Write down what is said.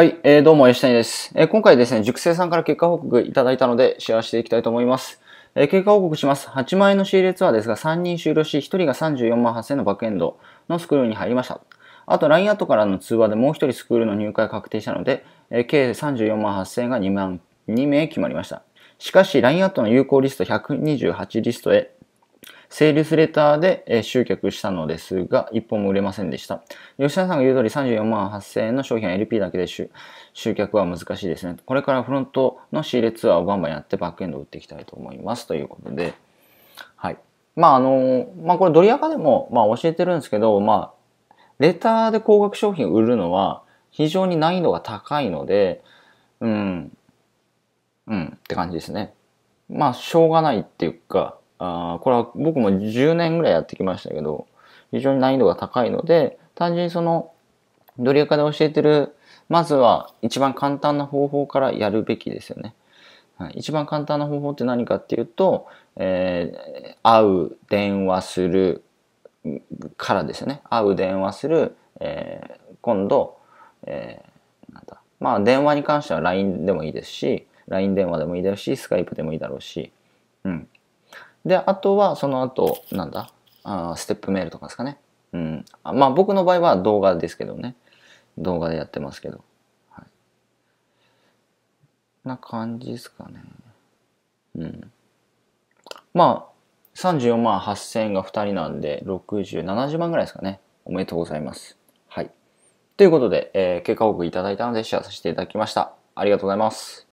はい、えー、どうも、吉谷です、えー、今回ですね、熟成さんから結果報告いただいたので、シェアしていきたいと思います。えー、結果報告します。8万円の仕入れツアーですが、3人終了し、1人が34万8000円のバックエンドのスクールに入りました。あと、LINE アットからの通話でもう1人スクールの入会確定したので、えー、計34万8000円が2万、2名決まりました。しかし、LINE アットの有効リスト128リストへセールスレターで、え集客したのですが、一本も売れませんでした。吉田さんが言う通り34万8000円の商品は LP だけで集客は難しいですね。これからフロントの仕入れツアーをバンバンやってバックエンドを売っていきたいと思います。ということで、はい。まああの、まあこれドリアカでも、まあ、教えてるんですけど、まあ、レターで高額商品を売るのは非常に難易度が高いので、うん、うんって感じですね。まあ、しょうがないっていうか、あこれは僕も10年ぐらいやってきましたけど、非常に難易度が高いので、単純にその、ドリアカで教えてる、まずは一番簡単な方法からやるべきですよね。はい、一番簡単な方法って何かっていうと、えー、会う、電話するからですよね。会う、電話する、えー、今度、えー、なんだ。まあ、電話に関しては LINE でもいいですし、LINE 電話でもいいですし、Skype でもいいだろうし、うん。で、あとはその後、なんだ、あステップメールとかですかね。うん。まあ僕の場合は動画ですけどね。動画でやってますけど。はい。な感じですかね。うん。まあ、34万8000円が2人なんで、60、70万ぐらいですかね。おめでとうございます。はい。ということで、えー、結果報告いただいたのでシェアさせていただきました。ありがとうございます。